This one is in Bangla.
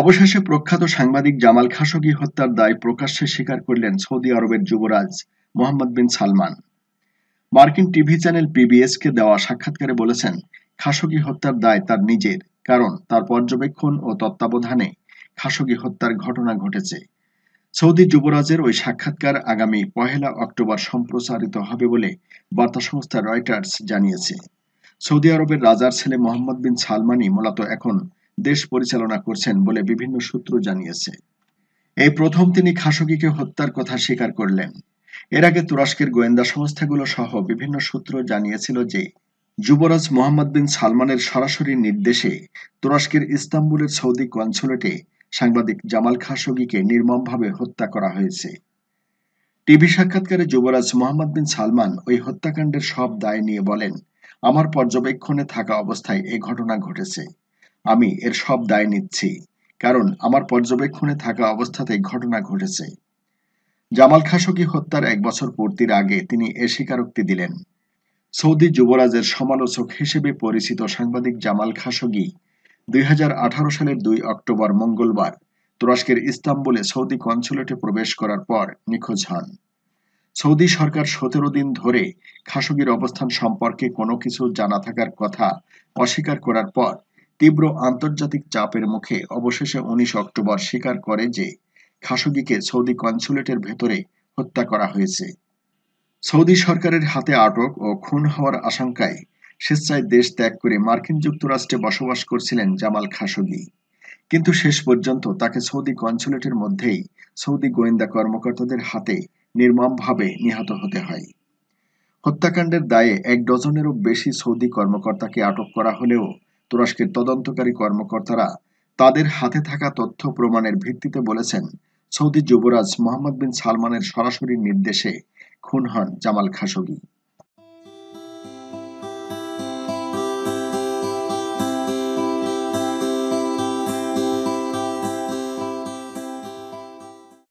অবশেষে প্রখ্যাত সাংবাদিক জামাল খাশোগি হত্যার দায় প্রকাশ্যে স্বীকার করলেন সৌদি আরবের যুবরাজ মোহাম্মদ বিন সালমান মার্কিন টিভি চ্যানেল পিবিএস কে দেওয়া সাক্ষাৎকারে বলেছেন খাশোগি হত্যার দায় তার নিজের কারণ তার পর্যবেক্ষণ ও তত্ত্বাবধানে খাশোগি হত্যার ঘটনা ঘটেছে সৌদি যুবরাজের ওই সাক্ষাৎকার আগামী পহেলা অক্টোবর সম্প্রচারিত হবে বলে বার্তা সংস্থা রয়টার্স জানিয়েছে সৌদি আরবের রাজার ছেলে মোহাম্মদ বিন সালমানই মূলত এখন দেশ পরিচালনা করছেন বলে বিভিন্ন সূত্র জানিয়েছে এই প্রথম তিনি খাসগিকে হত্যার কথা স্বীকার করলেন এর আগে তুরস্কের গোয়েন্দা সংস্থাগুলো সহ বিভিন্ন সূত্র জানিয়েছিল যে যুবরাজ মোহাম্মদ বিন সালমানের সরাসরি নির্দেশে তুরস্কের ইস্তাম্বুলের সৌদি কনসুলেটে সাংবাদিক জামাল খাশোগিকে নির্মমভাবে হত্যা করা হয়েছে টিভি সাক্ষাৎকারে যুবরাজ মোহাম্মদ বিন সালমান ওই হত্যাকাণ্ডের সব দায় নিয়ে বলেন আমার পর্যবেক্ষণে থাকা অবস্থায় এ ঘটনা ঘটেছে আমি এর সব দায় নিচ্ছি কারণ আমার পর্যবেক্ষণে থাকা অবস্থাতেই ঘটনা ঘটেছে জামাল খাশোগি হত্যার এক বছর পূর্তির আগে তিনি এ স্বীকারোক্তি দিলেন সৌদি যুবরাজের সমালোচক হিসেবে পরিচিত সাংবাদিক জামাল খাশোগি দুই সালের দুই অক্টোবর মঙ্গলবার তুরস্কের ইস্তাম্বুলে সৌদি কনসুলেটে প্রবেশ করার পর নিখোঁজ হন সৌদি সরকার সতেরো দিন ধরে খাসগির অবস্থান সম্পর্কে কোনো কিছু জানা থাকার কথা অস্বীকার করার পর তীব্র আন্তর্জাতিক চাপের মুখে অবশেষে উনিশ অক্টোবর স্বীকার করে যে খাসুগিকে সৌদি কনসুলেটের ভেতরে হত্যা করা হয়েছে সৌদি সরকারের হাতে আটক ও খুন হওয়ার আশঙ্কায় স্বেচ্ছায় দেশ ত্যাগ করে মার্কিন যুক্তরাষ্ট্রে বসবাস করছিলেন জামাল খাসুগি কিন্তু শেষ পর্যন্ত তাকে সৌদি কনসুলেটের মধ্যেই সৌদি গোয়েন্দা কর্মকর্তাদের হাতে নির্মমভাবে নিহত হতে হয় হত্যাকাণ্ডের দায়ে এক ডজনেরও বেশি সৌদি কর্মকর্তাকে আটক করা হলেও তুরস্কের তদন্তকারী কর্মকর্তারা তাদের হাতে থাকা তথ্য প্রমাণের ভিত্তিতে বলেছেন সৌদি যুবরাজ মোহাম্মদ বিন সালমানের সরাসরি নির্দেশে খুন হন জামাল খাশোগি